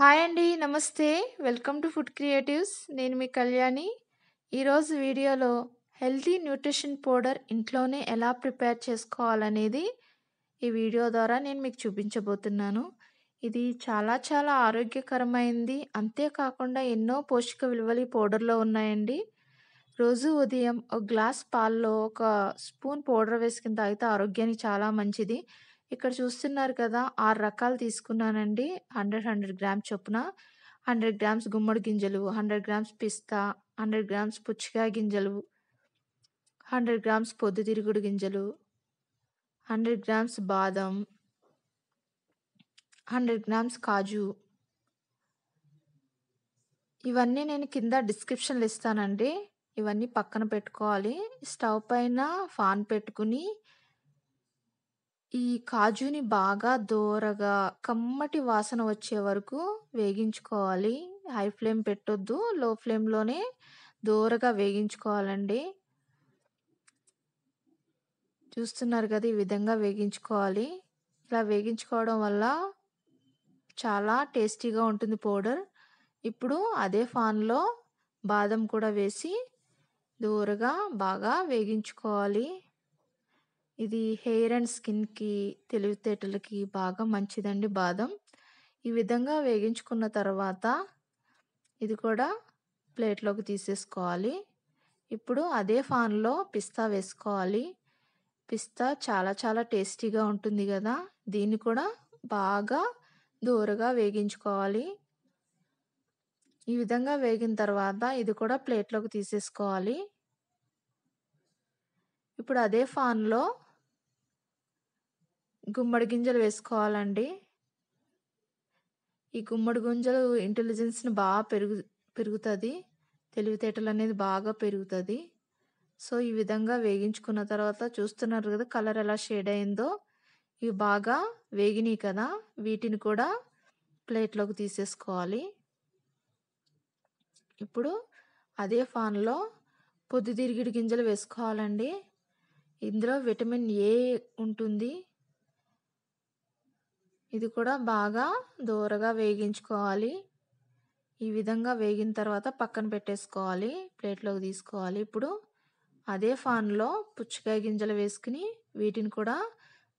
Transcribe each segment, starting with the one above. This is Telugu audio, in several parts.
హాయ్ అండి నమస్తే వెల్కమ్ టు ఫుడ్ క్రియేటివ్స్ నేను మీ కళ్యాణి ఈరోజు వీడియోలో హెల్తీ న్యూట్రిషన్ పౌడర్ ఇంట్లోనే ఎలా ప్రిపేర్ చేసుకోవాలనేది ఈ వీడియో ద్వారా నేను మీకు చూపించబోతున్నాను ఇది చాలా చాలా ఆరోగ్యకరమైంది అంతేకాకుండా ఎన్నో పోషక విలువలు ఈ పౌడర్లో ఉన్నాయండి రోజు ఉదయం ఒక గ్లాస్ పాల్లో ఒక స్పూన్ పౌడర్ వేసుకుని తాగితే ఆరోగ్యానికి చాలా మంచిది ఇక్కడ చూస్తున్నారు కదా ఆరు రకాలు తీసుకున్నానండి హండ్రెడ్ హండ్రెడ్ గ్రామ్స్ చొప్పున హండ్రెడ్ గ్రామ్స్ గుమ్మడి గింజలు హండ్రెడ్ గ్రామ్స్ పిస్తా హండ్రెడ్ గ్రామ్స్ పుచ్చికాయ గింజలు హండ్రెడ్ గ్రామ్స్ పొద్దుతిరుగుడు గింజలు హండ్రెడ్ గ్రామ్స్ బాదం హండ్రెడ్ గ్రామ్స్ కాజు ఇవన్నీ నేను కింద డిస్క్రిప్షన్లు ఇస్తానండి ఇవన్నీ పక్కన పెట్టుకోవాలి స్టవ్ పైన ఫాన్ పెట్టుకుని ఈ కాజుని బాగా దోరగా, కమ్మటి వాసన వచ్చే వరకు వేగించుకోవాలి. హై ఫ్లేమ్ పెట్టొద్దు. లో ఫ్లేమ్‌లోనే దోరగా వేగించుకోవాలండి. చూస్తున్నారు కదా! ఈ విధంగా వేగించుకోవాలి. ఇలా వేగించుకోవడం వల్ల చాలా టేస్టీగా ఉంటుంది పౌడర్. ఇప్పుడు అదే ఫాన్లో బాదం కూడా వేసి దోరగా బాగా వేగించుకోవాలి. ఇది హెయిర్ అండ్ స్కిన్కి తెలివితేటలకి బాగా మంచిదండి బాదం ఈ విధంగా వేగించుకున్న తర్వాత ఇది కూడా ప్లేట్లోకి తీసేసుకోవాలి ఇప్పుడు అదే ఫాన్లో పిస్తా వేసుకోవాలి పిస్తా చాలా చాలా టేస్టీగా ఉంటుంది కదా దీన్ని కూడా బాగా దూరగా వేగించుకోవాలి ఈ విధంగా వేగిన తర్వాత ఇది కూడా ప్లేట్లోకి తీసేసుకోవాలి ఇప్పుడు అదే ఫాన్లో గుమ్మడి గింజలు వేసుకోవాలండి ఈ గుమ్మడి గింజలు ఇంటెలిజెన్స్ని బాగా పెరుగు పెరుగుతుంది తెలివితేటలు అనేది బాగా పెరుగుతుంది సో ఈ విధంగా వేగించుకున్న తర్వాత చూస్తున్నారు కదా కలర్ ఎలా షేడ్ అయిందో ఇవి బాగా వేగినాయి కదా వీటిని కూడా ప్లేట్లోకి తీసేసుకోవాలి ఇప్పుడు అదే ఫాన్లో పొద్దుతిరిగిడి గింజలు వేసుకోవాలండి ఇందులో విటమిన్ ఏ ఉంటుంది ఇది కూడా బాగా దోరగా వేగించుకోవాలి ఈ విధంగా వేగిన తర్వాత పక్కన పెట్టేసుకోవాలి ప్లేట్లోకి తీసుకోవాలి ఇప్పుడు అదే ఫాన్లో పుచ్చకాయ గింజలు వేసుకుని వీటిని కూడా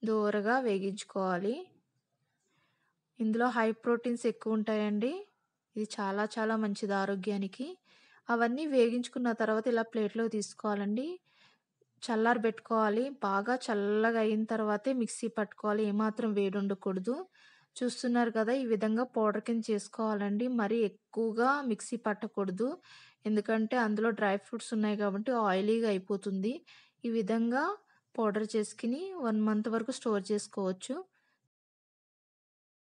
దోరగా వేగించుకోవాలి ఇందులో హై ప్రోటీన్స్ ఎక్కువ ఉంటాయండి ఇది చాలా చాలా మంచిది ఆరోగ్యానికి అవన్నీ వేగించుకున్న తర్వాత ఇలా ప్లేట్లో తీసుకోవాలండి పెట్టుకోవాలి బాగా చల్లగా అయిన తర్వాతే మిక్సీ పట్టుకోవాలి ఏమాత్రం వేడి ఉండకూడదు చూస్తున్నారు కదా ఈ విధంగా పౌడర్ కింద చేసుకోవాలండి మరీ ఎక్కువగా మిక్సీ పట్టకూడదు ఎందుకంటే అందులో డ్రై ఫ్రూట్స్ ఉన్నాయి కాబట్టి ఆయిలీగా అయిపోతుంది ఈ విధంగా పౌడర్ చేసుకుని వన్ మంత్ వరకు స్టోర్ చేసుకోవచ్చు